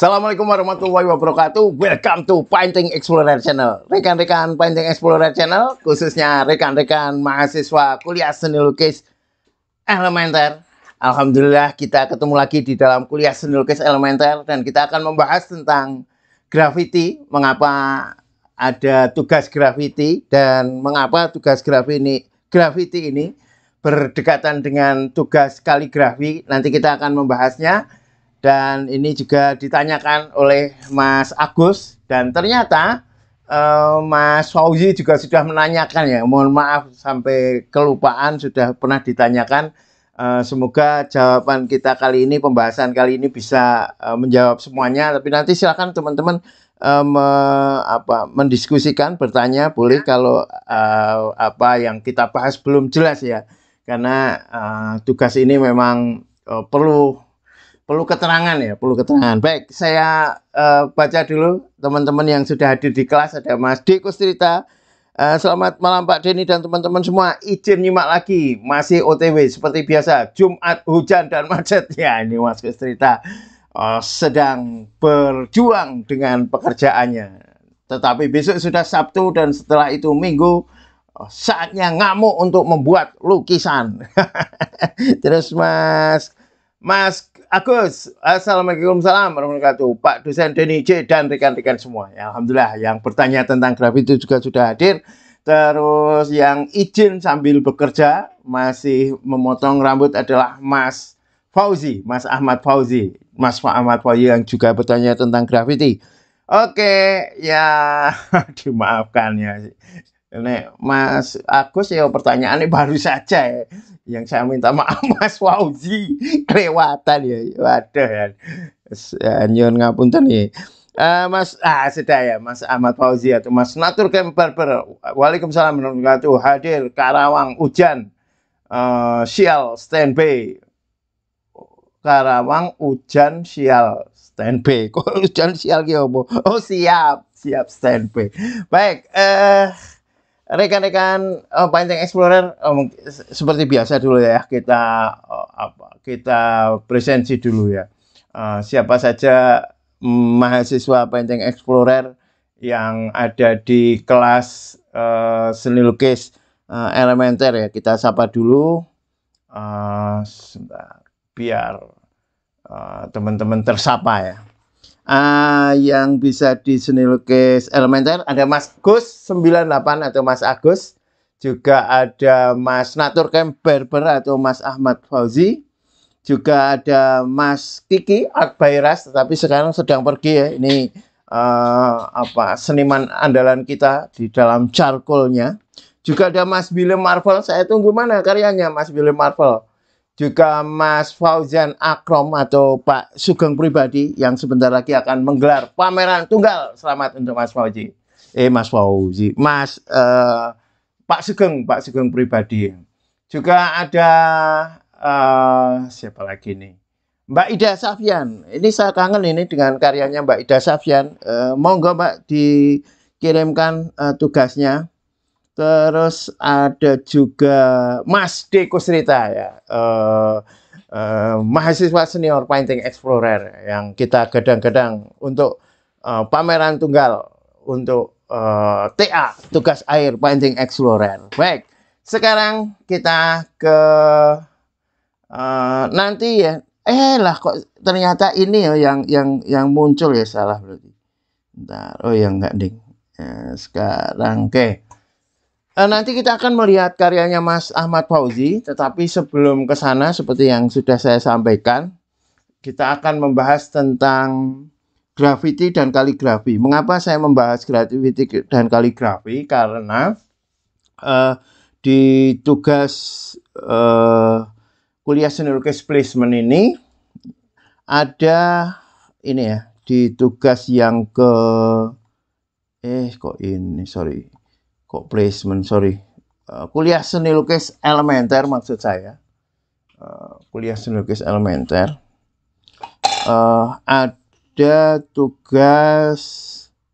Assalamualaikum warahmatullahi wabarakatuh. Welcome to Painting Explorer Channel. Rekan-rekan Painting Explorer Channel, khususnya rekan-rekan mahasiswa kuliah seni lukis elementer. Alhamdulillah kita ketemu lagi di dalam kuliah seni lukis elementer dan kita akan membahas tentang graffiti, mengapa ada tugas graffiti dan mengapa tugas graffiti ini, graffiti ini berdekatan dengan tugas kaligrafi. Nanti kita akan membahasnya dan ini juga ditanyakan oleh Mas Agus dan ternyata eh, Mas Fauzi juga sudah menanyakan ya mohon maaf sampai kelupaan sudah pernah ditanyakan eh, semoga jawaban kita kali ini pembahasan kali ini bisa eh, menjawab semuanya tapi nanti silakan teman-teman eh, me, mendiskusikan bertanya boleh ya. kalau eh, apa yang kita bahas belum jelas ya karena uh, tugas ini memang uh, perlu perlu keterangan ya, perlu keterangan. Baik, saya uh, baca dulu teman-teman yang sudah hadir di kelas ada Mas Diko Strita. Uh, eh, selamat malam Pak Denny dan teman-teman semua. Izin nyimak lagi, masih OTW seperti biasa. Jumat hujan dan macet ya ini Mas Kustrita uh, eh, sedang berjuang dengan pekerjaannya. Tetapi besok sudah Sabtu dan setelah itu Minggu oh, saatnya ngamuk untuk membuat lukisan. Terus Mas Mas Agus, Assalamualaikum salam warahmatullahi wabarakatuh. Pak dosen Deni J dan rekan-rekan semua. Ya, Alhamdulillah yang bertanya tentang graf itu juga sudah hadir. Terus yang izin sambil bekerja masih memotong rambut adalah Mas Fauzi, Mas Ahmad Fauzi. Mas Ahmad Fauzi yang juga bertanya tentang grafiti. Oke, ya dimaafkan ya. Nek Mas Agus ya pertanyaannya baru saja ya. Yang saya minta maaf Mas Wauzi kelewatan ya. Waduh ya. ya Nyun ngapunten ya. Uh, mas ah sudah ya Mas Ahmad Fauzi atau Mas Natur per, Waalaikumsalam warahmatullahi hadir Karawang hujan uh, sial standby Karawang hujan sial standby kok hujan sial ki Oh siap siap standby baik eh uh, rekan-rekan uh, Panjang Explorer um, seperti biasa dulu ya kita uh, apa kita presensi dulu ya uh, siapa saja mahasiswa Panjang Explorer yang ada di kelas uh, seni lukis uh, elementer ya kita sapa dulu uh, biar teman-teman uh, teman -teman tersapa ya uh, yang bisa di lukis elementer ada Mas Gus 98 atau Mas Agus juga ada Mas Naturkem Berber atau Mas Ahmad Fauzi juga ada Mas Kiki Akbayras tetapi sekarang sedang pergi ya ini uh, apa seniman andalan kita di dalam charcoalnya juga ada Mas William Marvel saya tunggu mana karyanya Mas William Marvel juga Mas Fauzan Akrom atau Pak Sugeng Pribadi yang sebentar lagi akan menggelar pameran tunggal. Selamat untuk Mas Fauzi. Eh Mas Fauzi, Mas uh, Pak Sugeng, Pak Sugeng Pribadi. Juga ada uh, siapa lagi nih? Mbak Ida Safian. Ini saya kangen ini dengan karyanya Mbak Ida Safian. Uh, eh, monggo Mbak dikirimkan uh, tugasnya Terus ada juga Mas Deko Serita ya, uh, uh, mahasiswa senior Painting Explorer yang kita kadang-kadang untuk uh, pameran tunggal untuk uh, TA tugas air Painting Explorer. Baik, sekarang kita ke uh, nanti ya. Eh lah kok ternyata ini ya yang yang yang muncul ya salah berarti. Bentar, oh yang enggak ding. Ya, sekarang oke. Okay. Eh, nanti kita akan melihat karyanya Mas Ahmad Fauzi, tetapi sebelum ke sana seperti yang sudah saya sampaikan, kita akan membahas tentang grafiti dan kaligrafi. Mengapa saya membahas grafiti dan kaligrafi? Karena uh, di tugas uh, kuliah seni lukis placement ini ada ini ya, di tugas yang ke eh kok ini sorry kok placement sorry uh, kuliah seni lukis elementer maksud saya uh, kuliah seni lukis elementer uh, ada tugas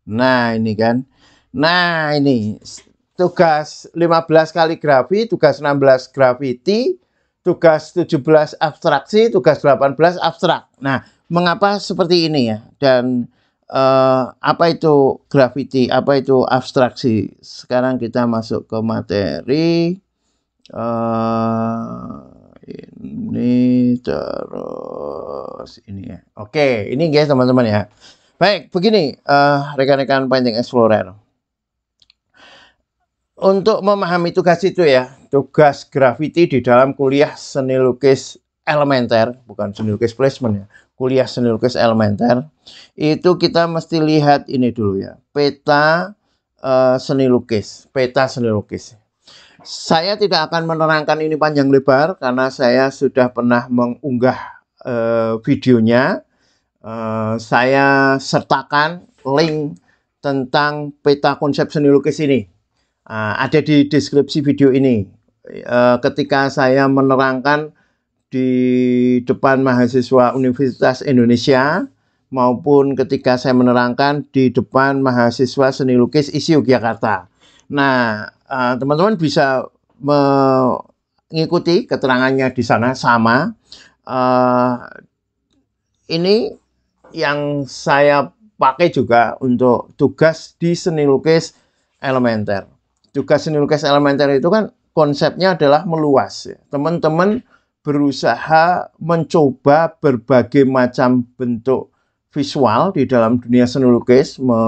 nah ini kan nah ini tugas 15 kaligrafi tugas 16 graffiti tugas 17 abstraksi tugas 18 abstrak nah mengapa seperti ini ya dan uh, apa itu grafiti, apa itu abstraksi. Sekarang kita masuk ke materi. Uh, ini terus ini ya. Oke, ini guys teman-teman ya. Baik, begini eh, rekan-rekan uh, Painting Explorer. Untuk memahami tugas itu ya, tugas graffiti di dalam kuliah seni lukis elementer, bukan seni lukis placement ya. Kuliah seni lukis elementer itu kita mesti lihat ini dulu ya, peta uh, seni lukis, peta seni lukis. Saya tidak akan menerangkan ini panjang lebar karena saya sudah pernah mengunggah uh, videonya. Uh, saya sertakan link tentang peta konsep seni lukis ini. Uh, ada di deskripsi video ini. ketika saya menerangkan di depan mahasiswa Universitas Indonesia maupun ketika saya menerangkan di depan mahasiswa seni lukis ISI Yogyakarta. Nah, eh, teman-teman uh, bisa mengikuti keterangannya di sana sama. Uh, ini yang saya pakai juga untuk tugas di seni lukis elementer. Tugas seni lukis elementer itu kan konsepnya adalah meluas. Ya. Teman-teman ya. Teman -teman berusaha mencoba berbagai macam bentuk visual di dalam dunia seni lukis me,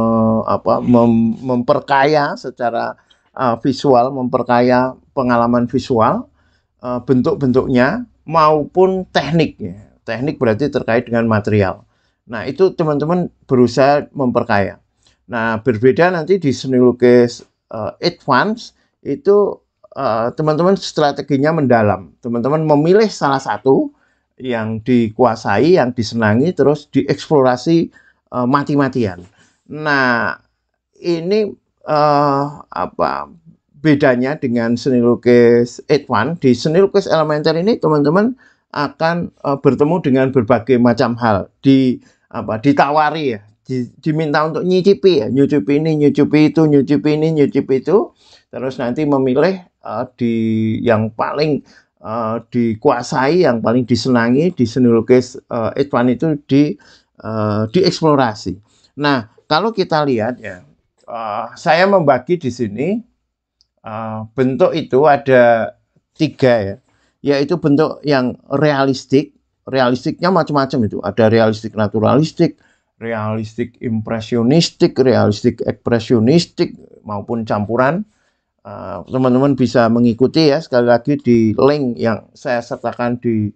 apa, mem, memperkaya secara uh, visual memperkaya pengalaman visual uh, bentuk-bentuknya maupun tekniknya teknik berarti terkait dengan material nah itu teman-teman berusaha memperkaya nah berbeda nanti di seni lukis uh, advance itu Eh, teman-teman uh, strateginya mendalam. Teman-teman memilih salah satu yang dikuasai, yang disenangi, terus dieksplorasi uh, mati-matian. Nah, ini uh, apa bedanya dengan seni lukis Edwan di seni lukis elementer ini teman-teman akan uh, bertemu dengan berbagai macam hal di apa ditawari ya diminta untuk nyicipi ya nyicipi ini nyicipi itu nyicipi ini nyicipi itu terus nanti memilih Ah, di yang paling uh, dikuasai, yang paling disenangi di seni lukis uh, ah, Edwan itu di uh, dieksplorasi. Nah, kalau kita lihat ya, uh, saya membagi di sini uh, bentuk itu ada tiga ya, yaitu bentuk yang realistik. Realistiknya macam-macam itu, ada realistik naturalistik, realistik impresionistik, realistik ekspresionistik maupun campuran Eh, teman-teman bisa mengikuti ya sekali lagi di link yang saya sertakan di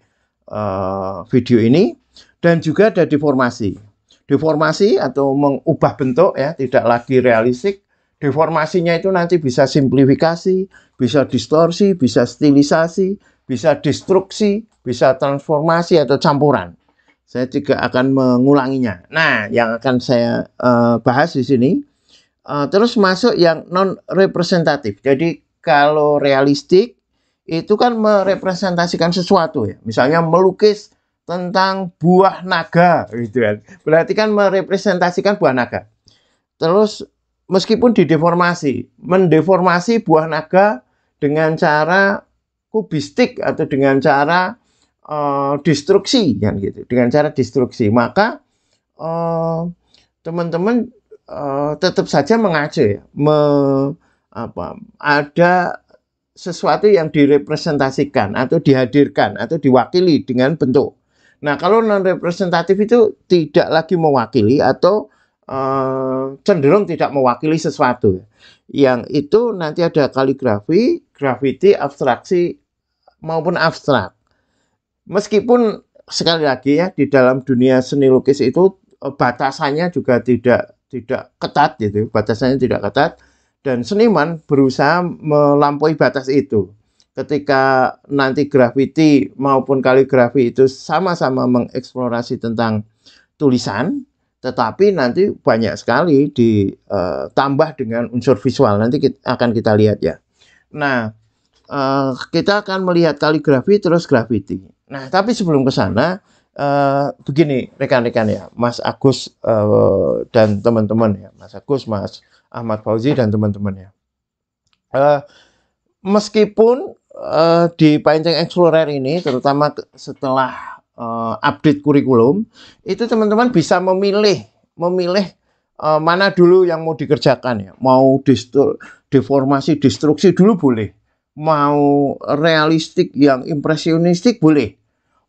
uh, video ini dan juga ada deformasi deformasi atau mengubah bentuk ya tidak lagi realistik deformasinya itu nanti bisa simplifikasi bisa distorsi bisa stilisasi bisa destruksi bisa transformasi atau campuran saya tidak akan mengulanginya nah yang akan saya uh, bahas di sini Uh, terus masuk yang non representatif. Jadi kalau realistik itu kan merepresentasikan sesuatu ya. Misalnya melukis tentang buah naga gitu kan. Berarti kan merepresentasikan buah naga. Terus meskipun dideformasi, mendeformasi buah naga dengan cara kubistik atau dengan cara uh, destruksi kan gitu. Dengan cara destruksi, maka teman uh, teman -teman Eh, tetap saja mengacu ya, me, apa, ada sesuatu yang direpresentasikan atau dihadirkan atau diwakili dengan bentuk. Nah, kalau non representatif itu tidak lagi mewakili atau uh, cenderung tidak mewakili sesuatu. Yang itu nanti ada kaligrafi, graffiti, abstraksi maupun abstrak. Meskipun sekali lagi ya di dalam dunia seni lukis itu eh, batasannya juga tidak tidak ketat gitu, batasannya tidak ketat dan seniman berusaha melampaui batas itu. Ketika nanti grafiti maupun kaligrafi itu sama-sama mengeksplorasi tentang tulisan, tetapi nanti banyak sekali ditambah eh, dengan unsur visual. Nanti kita, akan kita lihat ya. Nah, eh, kita akan melihat kaligrafi terus grafiti. Nah, tapi sebelum ke sana, Eh, begini rekan-rekan ya, Mas Agus uh, dan teman-teman ya, Mas Agus, Mas Ahmad Fauzi dan teman-teman ya. Uh, meskipun uh, di Painting Explorer ini, terutama setelah uh, update kurikulum, itu teman-teman bisa memilih, memilih uh, mana dulu yang mau dikerjakan ya, mau deformasi, destruksi dulu boleh, mau realistik yang impresionistik boleh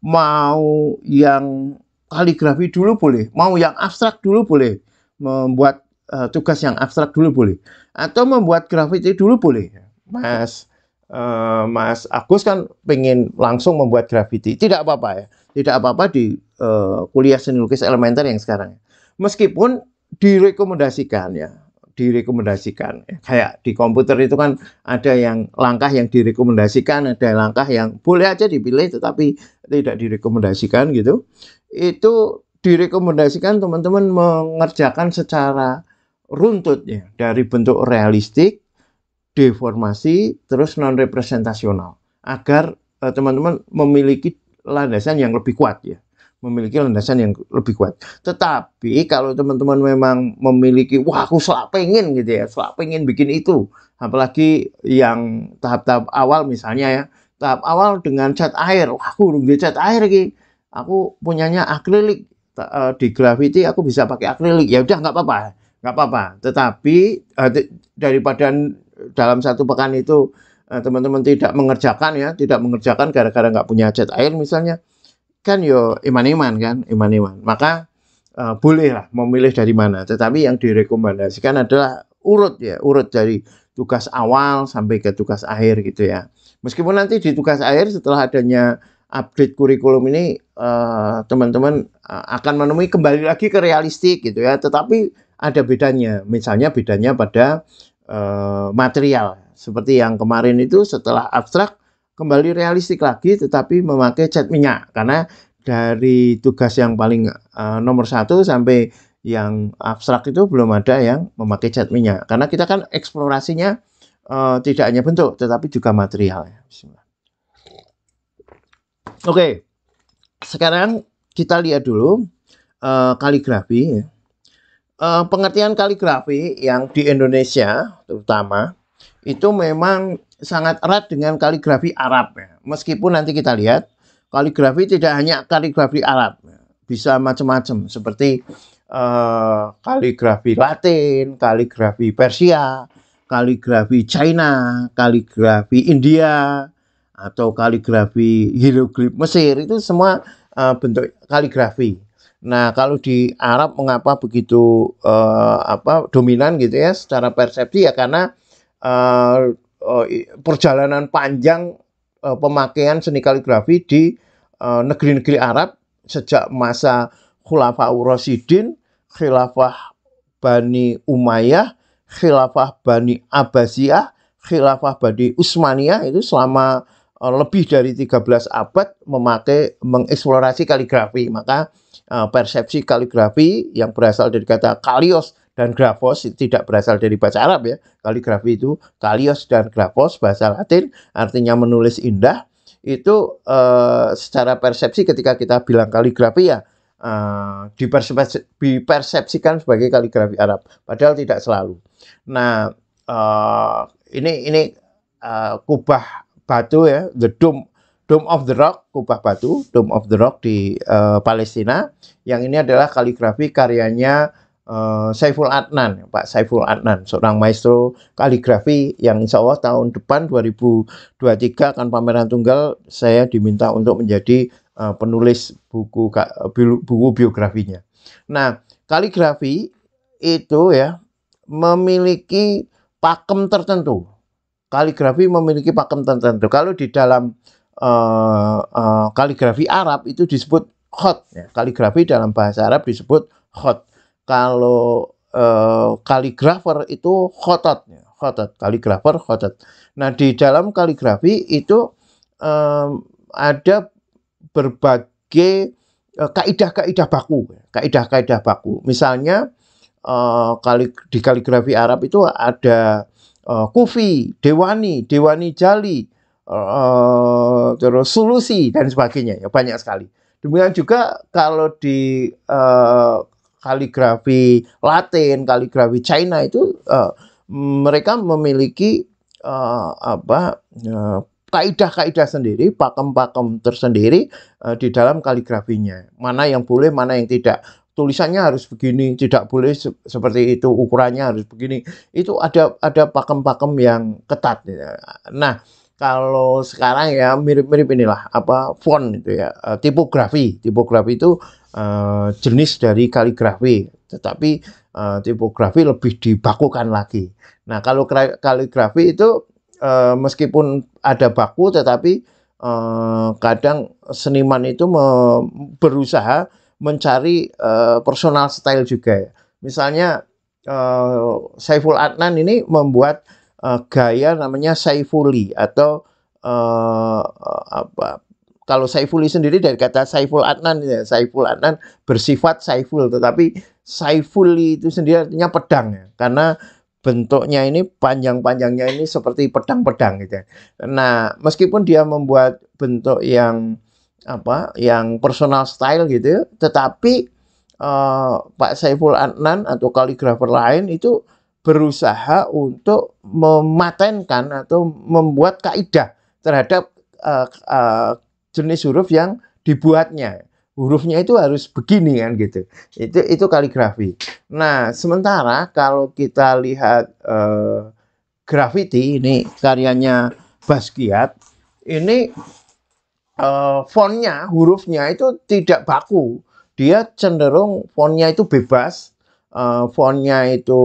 mau yang kaligrafi dulu boleh, mau yang abstrak dulu boleh, membuat uh, tugas yang abstrak dulu boleh, atau membuat grafiti dulu boleh. Mas uh, Mas Agus kan pengen langsung membuat grafiti, tidak apa-apa ya, tidak apa-apa di uh, kuliah seni lukis elementer yang sekarang. Ya. Meskipun direkomendasikan ya, direkomendasikan. Kayak di komputer itu kan ada yang langkah yang direkomendasikan, ada langkah yang boleh aja dipilih tetapi tidak direkomendasikan gitu. Itu direkomendasikan teman-teman mengerjakan secara runtut ya, dari bentuk realistik, deformasi, terus non representasional agar eh, teman-teman memiliki landasan yang lebih kuat ya memiliki landasan yang lebih kuat. Tetapi kalau teman-teman memang memiliki, wah aku selak pengen gitu ya, selak pengen bikin itu. Apalagi yang tahap-tahap awal misalnya ya, tahap awal dengan cat air, wah aku udah cat air lagi. Aku punyanya akrilik e, di graffiti aku bisa pakai akrilik ya udah nggak apa-apa nggak apa-apa tetapi e, daripada dalam satu pekan itu e, teman-teman tidak mengerjakan ya tidak mengerjakan gara-gara nggak punya cat air misalnya kan yo iman-iman kan iman-iman maka uh, bolehlah memilih dari mana tetapi yang direkomendasikan adalah urut ya urut dari tugas awal sampai ke tugas akhir gitu ya meskipun nanti di tugas akhir setelah adanya update kurikulum ini e, teman-teman uh, uh, akan menemui kembali lagi ke realistik gitu ya tetapi ada bedanya misalnya bedanya pada uh, material seperti yang kemarin itu setelah abstrak kembali realistik lagi tetapi memakai cat minyak karena dari tugas yang paling uh, nomor satu sampai yang abstrak itu belum ada yang memakai cat minyak karena kita kan eksplorasinya uh, tidak hanya bentuk tetapi juga material ya. Oke, okay. sekarang kita lihat dulu uh, kaligrafi. Uh, pengertian kaligrafi yang di Indonesia terutama itu memang sangat erat dengan kaligrafi Arab. Ya. Meskipun nanti kita lihat kaligrafi tidak hanya kaligrafi Arab, ya. bisa macam-macam seperti uh, kaligrafi Latin, kaligrafi Persia, kaligrafi China, kaligrafi India atau kaligrafi hieroglif Mesir itu semua uh, bentuk kaligrafi. Nah, kalau di Arab mengapa begitu uh, apa dominan gitu ya secara persepsi ya karena uh, Eh, perjalanan panjang eh, pemakaian seni kaligrafi di eh, negeri-negeri Arab sejak masa Khulafah Urasidin, Khilafah Bani Umayyah, Khilafah Bani Abbasiyah, Khilafah Bani Utsmaniyah itu selama lebih dari 13 abad memakai mengeksplorasi kaligrafi. Maka persepsi kaligrafi yang berasal dari kata kalios dan grafos tidak berasal dari bahasa Arab ya. Kaligrafi itu kalios dan grafos bahasa Latin artinya menulis indah. Itu uh, secara persepsi ketika kita bilang kaligrafi ya uh, dipersepsi, dipersepsikan sebagai kaligrafi Arab, padahal tidak selalu. Nah, uh, ini ini uh, kubah batu ya, the dome Dome of the Rock, kubah batu, Dome of the Rock di uh, Palestina. Yang ini adalah kaligrafi karyanya Eh, Saiful Adnan, Pak Saiful Adnan, seorang maestro kaligrafi yang insya Allah tahun depan 2023 akan pameran tunggal saya diminta untuk menjadi uh, penulis buku eh, buku biografinya. Nah, kaligrafi itu ya memiliki pakem tertentu. Kaligrafi memiliki pakem tertentu. Kalau di dalam uh, uh, kaligrafi Arab itu disebut khot. Ya. Kaligrafi dalam bahasa Arab disebut khot kalau eh, kaligrafer itu khotot khotot kaligrafer khotot nah di dalam kaligrafi itu eh, ada berbagai eh, kaidah-kaidah baku, ya, kaidah-kaidah baku. Misalnya uh, kali, di kaligrafi Arab itu ada uh, kufi, dewani, dewani jali, uh, terus solusi dan sebagainya ya banyak sekali. Demikian juga kalau di uh, kaligrafi Latin, kaligrafi China itu uh, mereka memiliki uh, apa uh, kaidah-kaidah sendiri, pakem-pakem tersendiri uh, di dalam kaligrafinya. Mana yang boleh, mana yang tidak. Tulisannya harus begini, tidak boleh se seperti itu, ukurannya harus begini. Itu ada ada pakem-pakem yang ketat. Ya. Nah, kalau sekarang ya mirip-mirip inilah apa font itu ya, tipografi. Tipografi itu uh, jenis dari kaligrafi, tetapi uh, tipografi lebih dibakukan lagi. Nah, kalau kaligrafi itu uh, meskipun ada baku, tetapi uh, kadang seniman itu me berusaha mencari uh, personal style juga. Ya. Misalnya uh, Saiful Adnan ini membuat uh, gaya namanya Saifuli atau uh, apa kalau Saifuli sendiri dari kata Saiful Adnan ya Saiful Adnan bersifat Saiful tetapi Saifuli itu sendiri artinya pedang ya karena bentuknya ini panjang-panjangnya ini seperti pedang-pedang gitu. Ya. Nah, meskipun dia membuat bentuk yang apa, yang personal style gitu, ya, tetapi uh, Pak Saiful Adnan atau kaligrafer lain itu berusaha untuk mematenkan atau membuat kaidah terhadap uh, uh, jenis huruf yang dibuatnya. Hurufnya itu harus begini kan gitu. Itu itu kaligrafi. Nah, sementara kalau kita lihat eh, graffiti ini karyanya Basquiat, ini eh, fontnya, hurufnya itu tidak baku. Dia cenderung fontnya itu bebas, eh, fontnya itu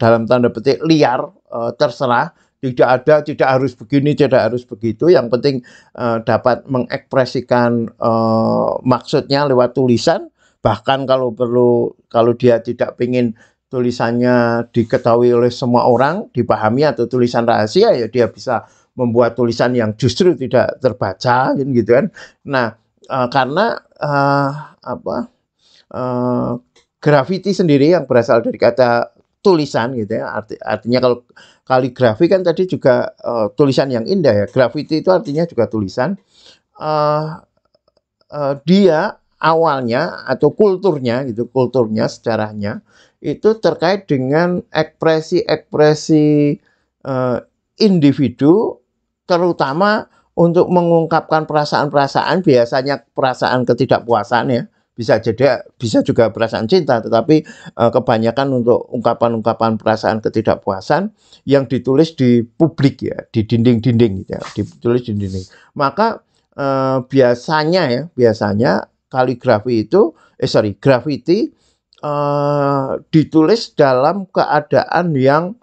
dalam tanda petik liar, eh, terserah tidak ada tidak harus begini tidak harus begitu yang penting uh, dapat mengekspresikan uh, maksudnya lewat tulisan bahkan kalau perlu kalau dia tidak ingin tulisannya diketahui oleh semua orang dipahami atau tulisan rahasia ya dia bisa membuat tulisan yang justru tidak terbaca kan, gitu kan nah uh, karena uh, apa uh, graffiti sendiri yang berasal dari kata tulisan gitu ya arti, artinya kalau kaligrafi kan tadi juga uh, tulisan yang indah ya grafiti itu artinya juga tulisan uh, uh, dia awalnya atau kulturnya gitu kulturnya sejarahnya itu terkait dengan ekspresi-ekspresi uh, individu terutama untuk mengungkapkan perasaan-perasaan biasanya perasaan ketidakpuasan ya bisa jadi bisa juga perasaan cinta tetapi uh, kebanyakan untuk ungkapan-ungkapan perasaan ketidakpuasan yang ditulis di publik ya di dinding-dinding gitu ya ditulis di dinding maka uh, biasanya ya biasanya kaligrafi itu eh sorry graffiti uh, eh, ditulis dalam keadaan yang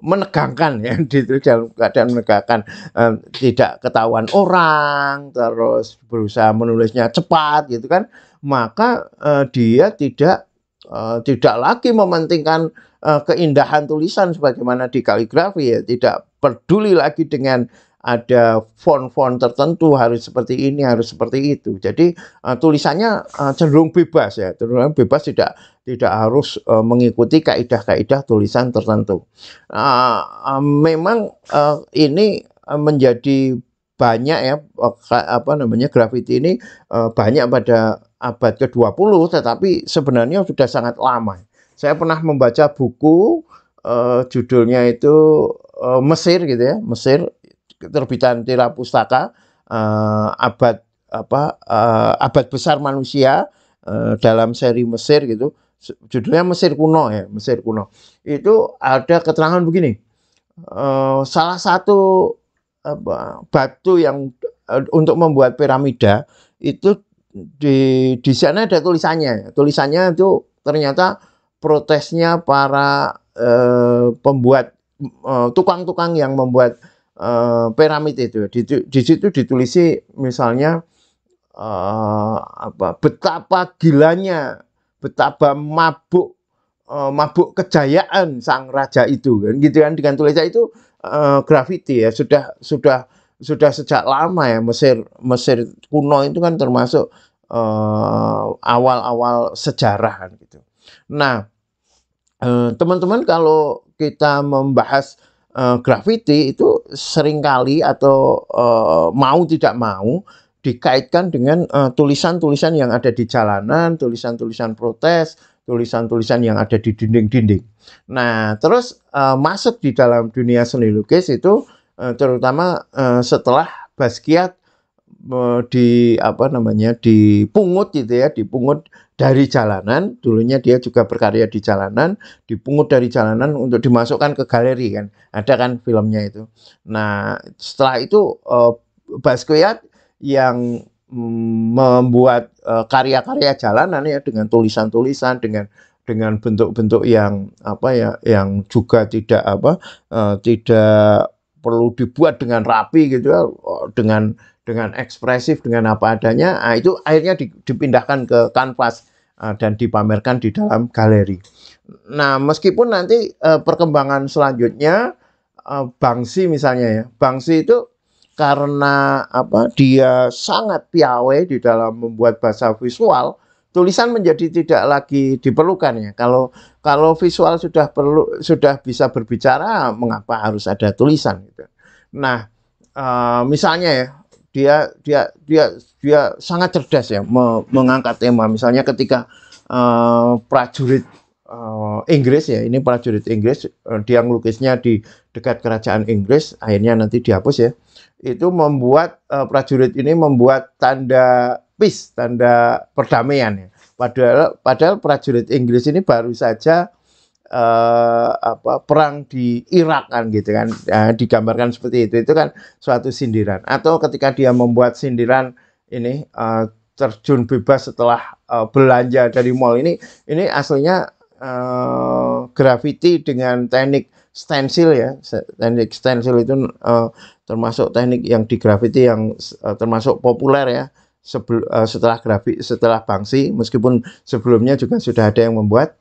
menegangkan ya ditulis dalam keadaan menegangkan um, tidak ketahuan orang terus berusaha menulisnya cepat gitu kan maka uh, dia tidak uh, tidak lagi mementingkan uh, keindahan tulisan sebagaimana di kaligrafi ya tidak peduli lagi dengan ada font-font tertentu harus seperti ini harus seperti itu jadi uh, tulisannya uh, cenderung bebas ya cenderung bebas tidak tidak harus uh, mengikuti kaidah-kaidah tulisan tertentu uh, uh, memang uh, ini menjadi banyak ya eh, apa namanya grafiti ini eh, banyak pada abad ke-20 tetapi sebenarnya sudah sangat lama. Saya pernah membaca buku uh, judulnya itu uh, Mesir gitu ya, Mesir terbitan Tira Pustaka uh, abad apa uh, abad besar manusia uh, dalam seri Mesir gitu. Judulnya Mesir kuno ya, Mesir kuno. Itu ada keterangan begini. Uh, salah satu apa, batu yang eh, untuk membuat piramida itu di di sana ada tulisannya. Tulisannya itu ternyata protesnya para eh, pembuat eh, tukang-tukang uh, yang membuat eh, piramid itu. Di, di situ ditulisi misalnya eh, apa betapa gilanya, betapa mabuk eh, mabuk kejayaan sang raja itu kan gitu kan dengan tulisan itu uh, eh, grafiti ya sudah sudah sudah sejak lama ya Mesir Mesir kuno itu kan termasuk eh, awal-awal uh, awal -awal sejarah kan, gitu. Nah eh, teman-teman uh, kalau kita membahas uh, grafiti itu seringkali atau uh, mau tidak mau dikaitkan dengan tulisan-tulisan uh, yang ada di jalanan, tulisan-tulisan protes, tulisan-tulisan yang ada di dinding-dinding. Nah, terus uh, masuk di dalam dunia seni lukis itu uh, terutama uh, setelah Basquiat uh, di apa namanya dipungut gitu ya, dipungut dari jalanan. Dulunya dia juga berkarya di jalanan, dipungut dari jalanan untuk dimasukkan ke galeri kan. Ada kan filmnya itu. Nah, setelah itu uh, Basquiat yang membuat eh, karya-karya uh, jalanan ya dengan tulisan-tulisan dengan dengan bentuk-bentuk yang apa ya yang juga tidak apa uh, tidak perlu dibuat dengan rapi gitu ya, dengan dengan ekspresif dengan apa adanya nah, itu akhirnya dipindahkan ke kanvas uh, dan dipamerkan di dalam galeri. Nah meskipun nanti uh, perkembangan selanjutnya uh, Bangsi misalnya ya Bangsi itu karena apa dia sangat piawai di dalam membuat bahasa visual tulisan menjadi tidak lagi diperlukan ya kalau kalau visual sudah perlu sudah bisa berbicara mengapa harus ada tulisan gitu nah uh, misalnya ya dia dia dia dia sangat cerdas ya me mengangkat tema misalnya ketika uh, prajurit uh, Inggris ya ini prajurit Inggris uh, dia ngelukisnya di dekat kerajaan Inggris akhirnya nanti dihapus ya itu membuat uh, prajurit ini membuat tanda peace, tanda perdamaian. Ya. Padahal padahal prajurit Inggris ini baru saja uh, apa perang di Irak kan gitu kan ya, digambarkan seperti itu. Itu kan suatu sindiran atau ketika dia membuat sindiran ini uh, terjun bebas setelah uh, belanja dari mall ini ini aslinya uh, graffiti dengan teknik stensil ya teknik stensil itu uh, termasuk teknik yang di graffiti yang uh, termasuk populer ya sebelum uh, eh, setelah grafik setelah Bangsi meskipun sebelumnya juga sudah ada yang membuat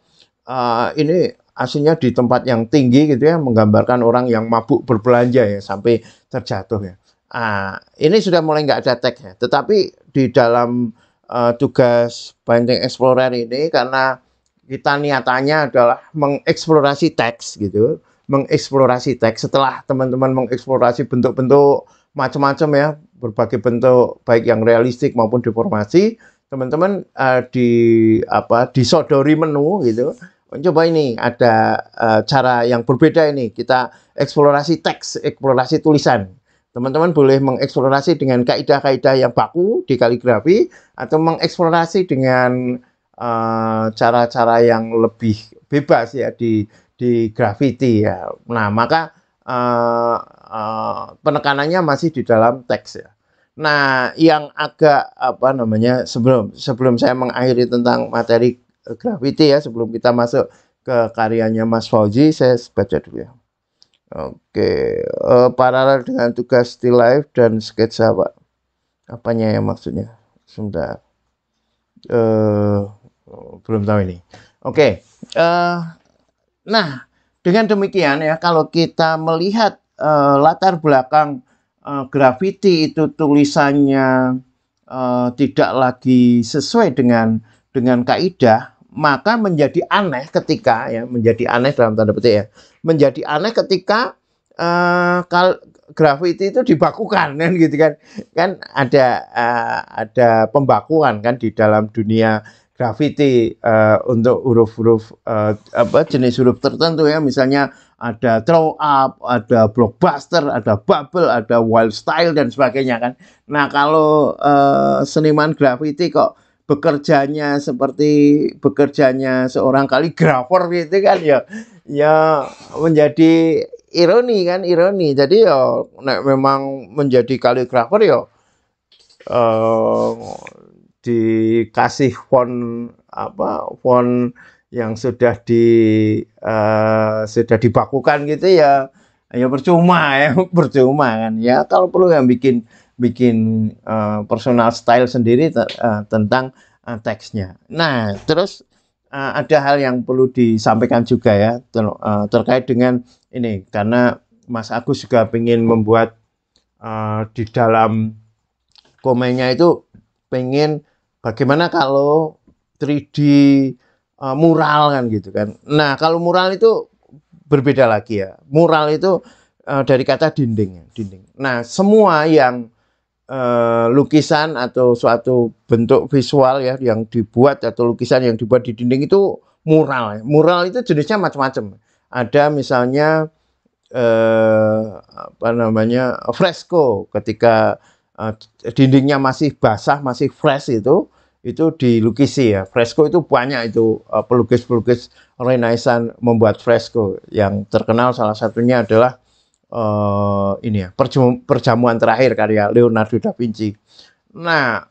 uh, ini aslinya di tempat yang tinggi gitu ya menggambarkan orang yang mabuk berbelanja ya sampai terjatuh ya ah ini sudah mulai nggak ada tag ya tetapi di dalam uh, tugas painting Explorer ini karena kita niatannya adalah mengeksplorasi teks gitu mengeksplorasi teks setelah teman-teman mengeksplorasi bentuk-bentuk macam-macam ya berbagai bentuk baik yang realistik maupun deformasi teman-teman uh, di apa disodori menu gitu mencoba ini ada uh, cara yang berbeda ini kita eksplorasi teks eksplorasi tulisan teman-teman boleh mengeksplorasi dengan kaidah-kaidah yang baku di kaligrafi atau mengeksplorasi dengan eh, cara-cara uh, cara -cara yang lebih bebas ya di di graffiti ya. Nah, maka uh, uh, penekanannya masih di dalam teks ya. Nah, yang agak apa namanya sebelum sebelum saya mengakhiri tentang materi eh, graffiti ya, sebelum kita masuk ke karyanya Mas Fauzi, saya baca dulu ya. Oke, uh, paralel dengan tugas still life dan sketsa Pak. Apanya yang maksudnya? Sebentar. Uh, belum tahu ini. Oke, okay. uh, Nah, dengan demikian ya kalau kita melihat uh, latar belakang uh, grafiti itu tulisannya uh, tidak lagi sesuai dengan dengan kaidah, maka menjadi aneh ketika ya menjadi aneh dalam tanda petik ya. Menjadi aneh ketika uh, kal grafiti itu dibakukan kan gitu kan. Kan ada uh, ada pembakuan kan di dalam dunia graffiti uh, untuk huruf-huruf uh, apa jenis huruf tertentu ya misalnya ada throw up, ada blockbuster, ada bubble, ada wild style dan sebagainya kan. Nah, kalau uh, seniman graffiti kok bekerjanya seperti bekerjanya seorang kaligrafer gitu kan ya ya menjadi ironi kan ironi jadi ya memang menjadi kaligrafer ya uh, dikasih font apa font yang sudah di uh, sudah dibakukan gitu ya ya percuma ya percuma kan ya kalau perlu yang bikin bikin uh, personal style sendiri uh, tentang uh, teksnya nah terus uh, ada hal yang perlu disampaikan juga ya ter uh, terkait dengan ini karena Mas Agus juga ingin membuat uh, di dalam komennya itu pengen bagaimana kalau 3D uh, eh, mural kan gitu kan. Nah, kalau mural itu berbeda lagi ya. Mural itu uh, dari kata dinding, ya, dinding. Nah, semua yang uh, lukisan atau suatu bentuk visual ya yang dibuat atau lukisan yang dibuat di dinding itu mural. Ya. Mural itu jenisnya macam-macam. Ada misalnya eh, apa namanya fresco ketika Eh, dindingnya masih basah, masih fresh itu, itu dilukisi ya. Fresco itu banyak itu eh, pelukis-pelukis Renaissance membuat fresco Yang terkenal salah satunya adalah uh, ini ya, perjamu, perjamuan terakhir karya Leonardo da Vinci. Nah,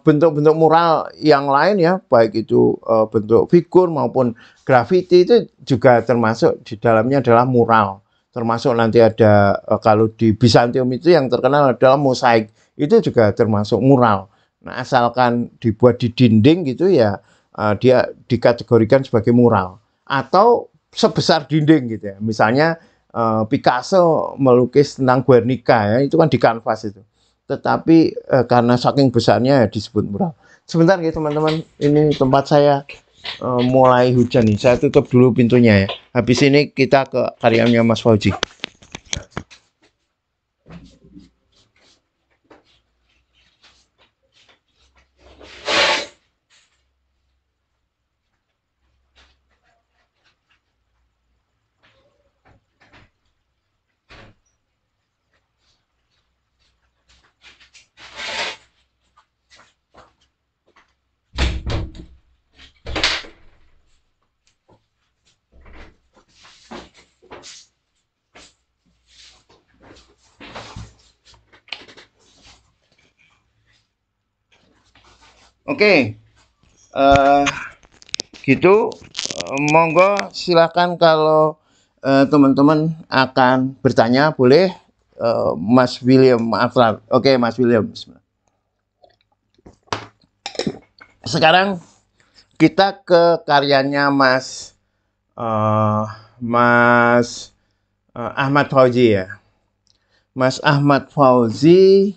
bentuk-bentuk uh, mural yang lain ya, baik itu uh, bentuk figur maupun grafiti itu juga termasuk di dalamnya adalah mural termasuk nanti ada eh, kalau di Bizantium itu yang terkenal adalah mosaik itu juga termasuk mural nah asalkan dibuat di dinding gitu ya eh, dia dikategorikan sebagai mural atau sebesar dinding gitu ya misalnya eh, Picasso melukis tentang Guernica ya itu kan di kanvas itu tetapi karena saking besarnya ya disebut mural sebentar ya teman-teman ini tempat saya uh, mulai hujan nih. Saya tutup dulu pintunya ya. Habis ini kita ke karyanya Mas Fauji. Oke. Uh, gitu eh, monggo silakan kalau eh, teman-teman uh, akan bertanya boleh uh, Mas William Afran. Oke, okay, Mas William. Sekarang kita ke karyanya Mas uh, Mas uh, Ahmad Fauzi ya. Mas Ahmad Fauzi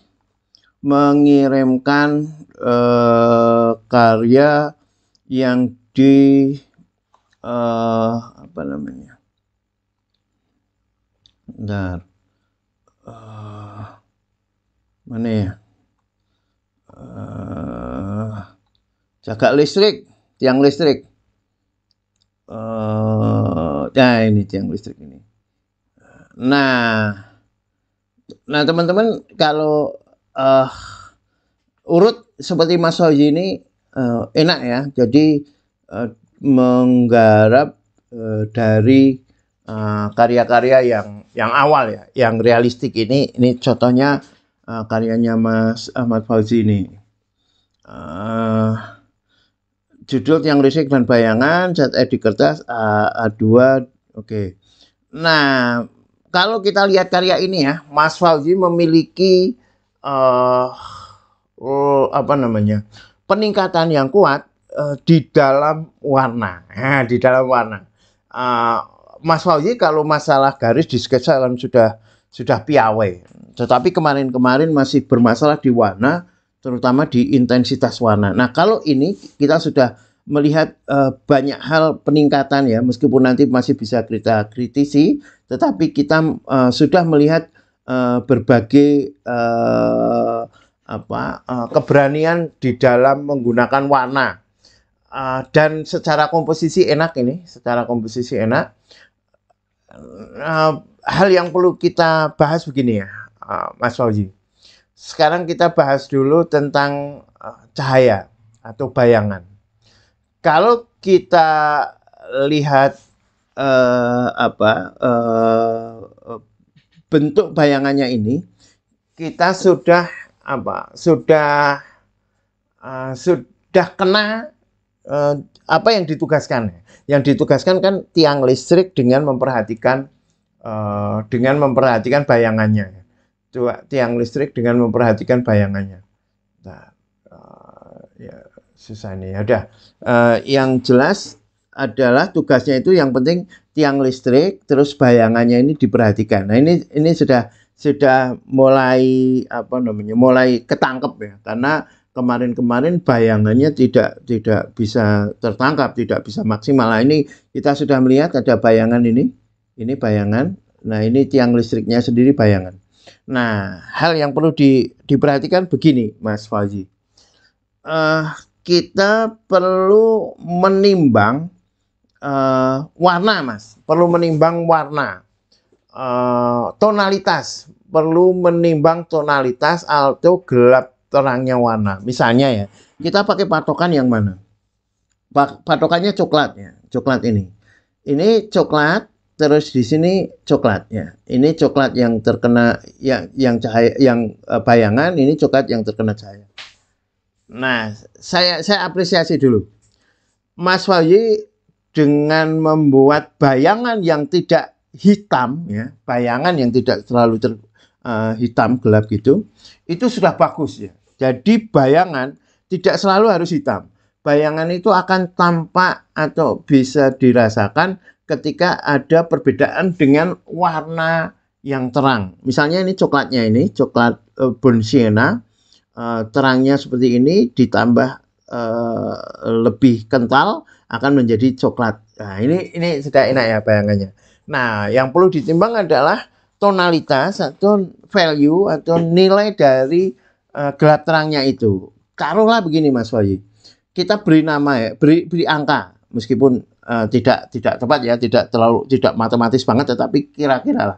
mengirimkan uh, karya yang di uh, apa namanya? Bentar. Uh, mana ya? Uh, jaga listrik, tiang listrik. Uh, ya ini tiang listrik ini. Nah, nah teman-teman kalau uh, urut seperti Mas Hoji ini uh, enak ya. Jadi uh, menggarap uh, dari karya-karya uh, yang yang awal ya, yang realistik ini. Ini contohnya uh, karyanya Mas Ahmad Fauzi ini. Uh, judul yang risik dan bayangan cat di kertas A, 2 oke okay. nah kalau kita lihat karya ini ya Mas Fauzi memiliki uh, uh, apa namanya peningkatan yang kuat uh, di dalam warna nah, di dalam warna uh, Mas Fauzi kalau masalah garis di sketsa alam sudah sudah piawe tetapi kemarin-kemarin masih bermasalah di warna terutama di intensitas warna nah kalau ini kita sudah melihat uh, banyak hal peningkatan ya meskipun nanti masih bisa kita kritisi tetapi kita uh, sudah melihat Eh, berbagai eh, apa, eh, keberanian di dalam menggunakan warna. dan secara komposisi enak ini, secara komposisi enak. hal yang perlu kita bahas begini ya, Mas Fauzi. Sekarang kita bahas dulu tentang cahaya atau bayangan. Kalau kita lihat uh, apa uh, bentuk bayangannya ini kita sudah apa sudah uh, sudah kena uh, apa yang ditugaskan yang ditugaskan kan tiang listrik dengan memperhatikan uh, dengan memperhatikan bayangannya coba tiang listrik dengan memperhatikan bayangannya nah, uh, ya susah nih ada uh, yang jelas adalah tugasnya itu yang penting tiang listrik terus bayangannya ini diperhatikan. Nah, ini ini sudah sudah mulai apa namanya? mulai ketangkep ya karena kemarin-kemarin bayangannya tidak tidak bisa tertangkap, tidak bisa maksimal. Nah, ini kita sudah melihat ada bayangan ini. Ini bayangan. Nah, ini tiang listriknya sendiri bayangan. Nah, hal yang perlu di, diperhatikan begini, Mas Fauzi. Uh, kita perlu menimbang uh, warna mas perlu menimbang warna uh, tonalitas perlu menimbang tonalitas atau gelap terangnya warna misalnya ya kita pakai patokan yang mana patokannya coklat ya coklat ini ini coklat terus di sini coklat ya. Ini coklat yang terkena yang yang cahaya yang eh, bayangan, ini coklat yang terkena cahaya. Nah, saya saya apresiasi dulu. Mas Wahyu dengan membuat bayangan yang tidak hitam ya bayangan yang tidak terlalu ter, uh, hitam gelap gitu itu sudah bagus ya jadi bayangan tidak selalu harus hitam bayangan itu akan tampak atau bisa dirasakan ketika ada perbedaan dengan warna yang terang misalnya ini coklatnya ini coklat uh, eh, bonsiena uh, eh, terangnya seperti ini ditambah Eh, lebih kental akan menjadi coklat. Nah, ini ini sudah enak ya bayangannya. Nah, yang perlu ditimbang adalah tonalitas atau value atau nilai dari uh, gelap terangnya itu. Taruhlah begini Mas Wahyu. Kita beri nama ya, beri beri angka meskipun uh, tidak tidak tepat ya, tidak terlalu tidak matematis banget tetapi kira-kira lah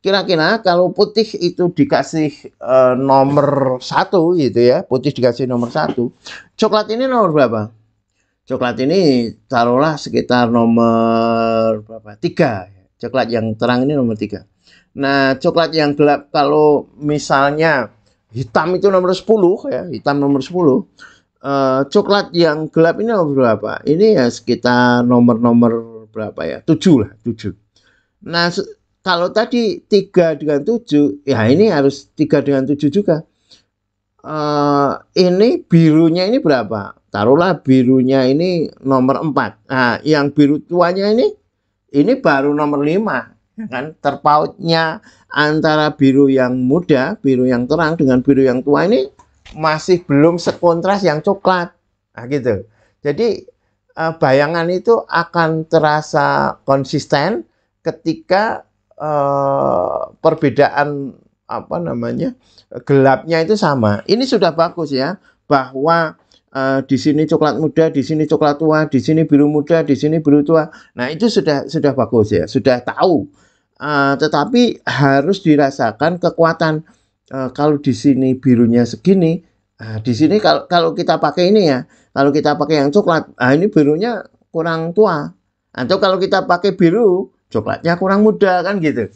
kira-kira kalau putih itu dikasih e, nomor satu gitu ya putih dikasih nomor satu coklat ini nomor berapa coklat ini taruhlah sekitar nomor berapa tiga coklat yang terang ini nomor tiga nah coklat yang gelap kalau misalnya hitam itu nomor sepuluh ya hitam nomor sepuluh eh, coklat yang gelap ini nomor berapa ini ya sekitar nomor-nomor berapa ya tujuh lah tujuh nah kalau tadi tiga dengan tujuh, ya ini hmm. harus tiga dengan tujuh juga. Uh, ini birunya ini berapa? Taruhlah birunya ini nomor empat. Nah, yang biru tuanya ini, ini baru nomor lima, hmm. Kan? Terpautnya antara biru yang muda, biru yang terang dengan biru yang tua ini masih belum sekontras yang coklat. Nah, gitu. Jadi uh, bayangan itu akan terasa konsisten ketika Eh, perbedaan apa namanya gelapnya itu sama. Ini sudah bagus ya bahwa uh, di sini coklat muda, di sini coklat tua, di sini biru muda, di sini biru tua. Nah itu sudah sudah bagus ya, sudah tahu. Uh, tetapi harus dirasakan kekuatan uh, kalau di sini birunya segini, uh, di sini kalau kalau kita pakai ini ya, kalau kita pakai yang coklat, ah, ini birunya kurang tua. Atau kalau kita pakai biru, coklatnya kurang muda kan gitu.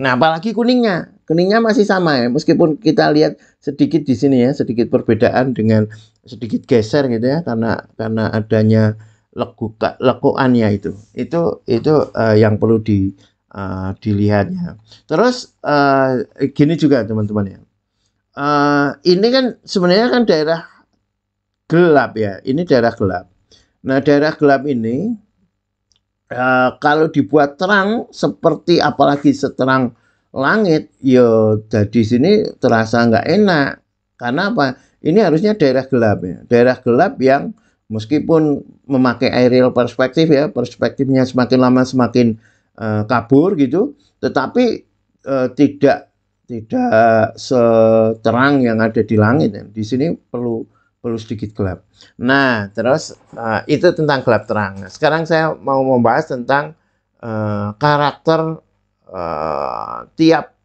Nah, apalagi kuningnya. Kuningnya masih sama ya, meskipun kita lihat sedikit di sini ya, sedikit perbedaan dengan sedikit geser gitu ya karena karena adanya lekukan lekukannya itu. Itu itu uh, yang perlu di uh, dilihat ya. Terus uh, gini juga teman-teman ya. Uh, ini kan sebenarnya kan daerah gelap ya. Ini daerah gelap. Nah, daerah gelap ini Uh, kalau dibuat terang seperti apalagi seterang langit, ya jadi sini terasa nggak enak. Karena apa? Ini harusnya daerah gelap ya. Daerah gelap yang meskipun memakai aerial perspektif ya, perspektifnya semakin lama semakin uh, kabur gitu, tetapi uh, tidak tidak seterang yang ada di langit ya. Di sini perlu perlu sedikit gelap. Nah, terus uh, itu tentang gelap terang. Nah, sekarang saya mau membahas tentang uh, karakter uh, tiap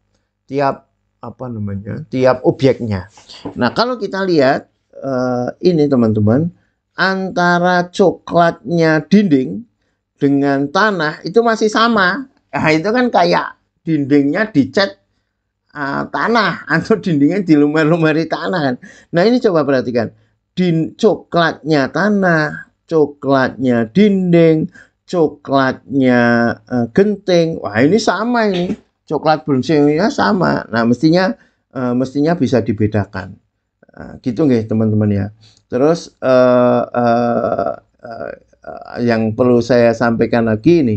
tiap apa namanya tiap objeknya. Nah, kalau kita lihat uh, ini teman-teman antara coklatnya dinding dengan tanah itu masih sama. Nah, itu kan kayak dindingnya dicat uh, tanah atau dindingnya di lumer lumeri tanah kan. Nah, ini coba perhatikan din coklatnya tanah, coklatnya dinding, coklatnya uh, genting. Wah, ini sama ini. Coklat bersihinnya sama. Nah, mestinya uh, mestinya bisa dibedakan. Uh, gitu nggih, teman-teman ya. Terus uh, uh, uh, uh, yang perlu saya sampaikan lagi ini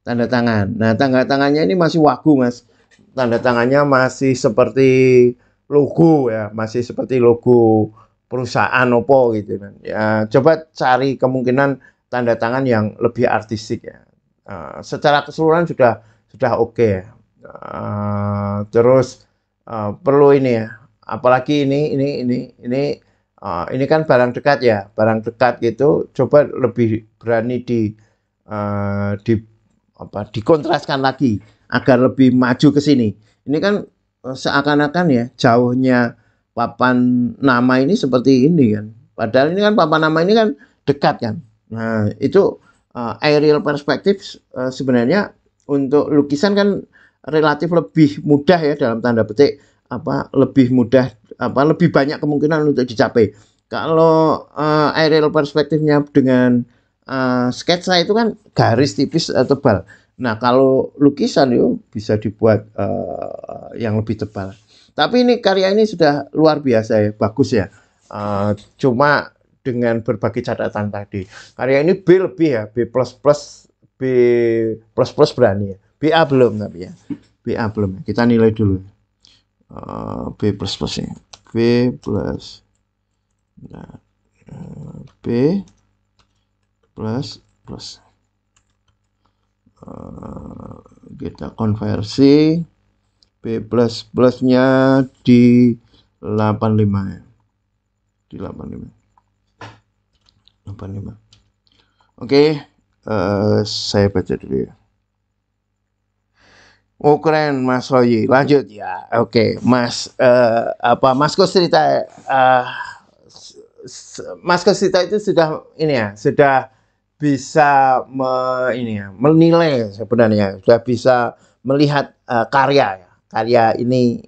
tanda tangan. Nah, tanda tangannya ini masih wagu, Mas. Tanda tangannya masih seperti logo ya, masih seperti logo perusahaan opo gitu kan. Ya, coba cari kemungkinan tanda tangan yang lebih artistik ya. Uh, secara keseluruhan sudah sudah oke okay ya. Uh, terus uh, perlu ini ya. Apalagi ini ini ini ini uh, ini kan barang dekat ya, barang dekat gitu. Coba lebih berani di uh, di apa dikontraskan lagi agar lebih maju ke sini. Ini kan seakan-akan ya jauhnya papan nama ini seperti ini kan. Padahal ini kan papan nama ini kan dekat kan. Nah, itu uh, aerial perspektif uh, sebenarnya untuk lukisan kan relatif lebih mudah ya dalam tanda petik apa lebih mudah apa lebih banyak kemungkinan untuk dicapai. Kalau uh, aerial perspektifnya dengan uh, sketsa itu kan garis tipis uh, tebal. Nah, kalau lukisan itu bisa dibuat uh, yang lebih tebal. Tapi ini karya ini sudah luar biasa ya, bagus ya. Uh, cuma dengan berbagai catatan tadi. Karya ini B lebih ya, B++, B++ berani ya. A belum tapi ya. A belum. Ya. Kita nilai dulu. Uh, B++ ya. B plus nah, B plus plus uh, kita konversi B plus plusnya di 85 ya di 85 85 oke uh, saya baca dulu ya Oh keren Mas Royi. lanjut ya oke okay. Mas uh, apa Mas cerita uh, eh, Mas cerita itu sudah ini ya sudah bisa me, ini ya, menilai sebenarnya sudah bisa melihat uh, karya ya karya ini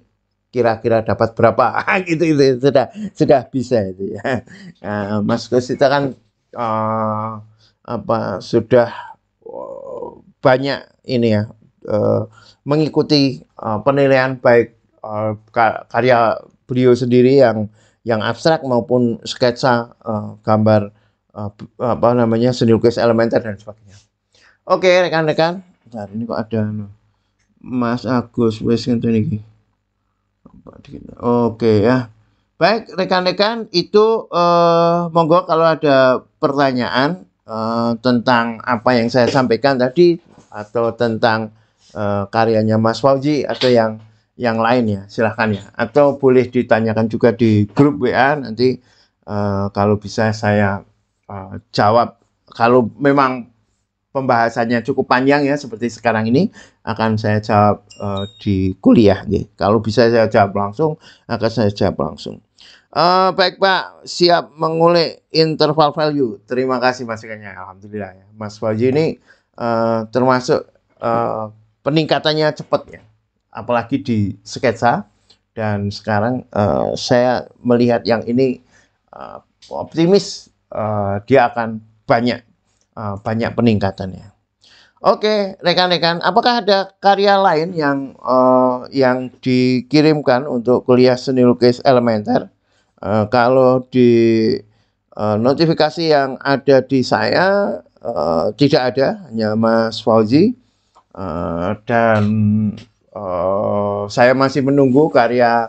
kira-kira dapat berapa gitu itu sudah sudah bisa itu ya. Nah, Mas itu kan uh, apa sudah eh, banyak ini ya uh, mengikuti uh, penilaian baik uh, karya beliau sendiri yang yang abstrak maupun sketsa uh, gambar uh, apa namanya seni lukis elementer dan sebagainya. Oke rekan-rekan, hari ini kok ada anu, Mas Agus wis ngenteni iki. Oke ya. Baik rekan-rekan itu eh, monggo kalau ada pertanyaan eh, tentang apa yang saya sampaikan tadi atau tentang eh, karyanya Mas Fauji atau yang yang lain ya silahkan ya atau boleh ditanyakan juga di grup WA nanti eh, kalau bisa saya eh, jawab kalau memang pembahasannya cukup panjang ya seperti sekarang ini akan saya jawab uh, di kuliah. nih. Kalau bisa saya jawab langsung akan saya jawab langsung. Uh, baik Pak, siap mengulik interval value. Terima kasih masukannya. Alhamdulillah ya. Mas Fauzi ini uh, termasuk uh, peningkatannya cepat ya. Apalagi di sketsa dan sekarang uh, saya melihat yang ini uh, optimis uh, dia akan banyak Ah, banyak peningkatannya. Oke, rekan-rekan, apakah ada karya lain yang uh, yang dikirimkan untuk kuliah seni lukis elementer? Uh, kalau di uh, notifikasi yang ada di saya uh, tidak ada, hanya Mas Fauzi uh, dan uh, saya masih menunggu karya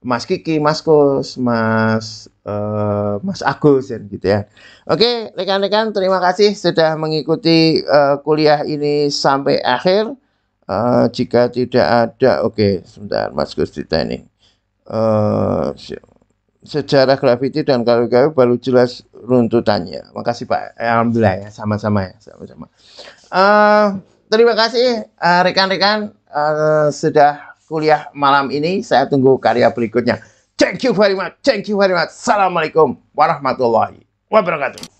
Mas Kiki, Mas Kus, Mas uh, Mas Agus dan ya, gitu ya. Oke, rekan-rekan terima kasih sudah mengikuti uh, kuliah ini sampai akhir. Uh, jika tidak ada, oke, okay, sebentar Mas Gus cerita ini. Uh, sejarah grafiti dan kalau kayu baru jelas runtutannya. Makasih Pak, alhamdulillah ya, sama-sama ya, sama-sama. Uh, terima kasih rekan-rekan uh, uh, sudah kuliah malam ini. Saya tunggu karya berikutnya. Thank you very much. Thank you very much. Assalamualaikum warahmatullahi wabarakatuh.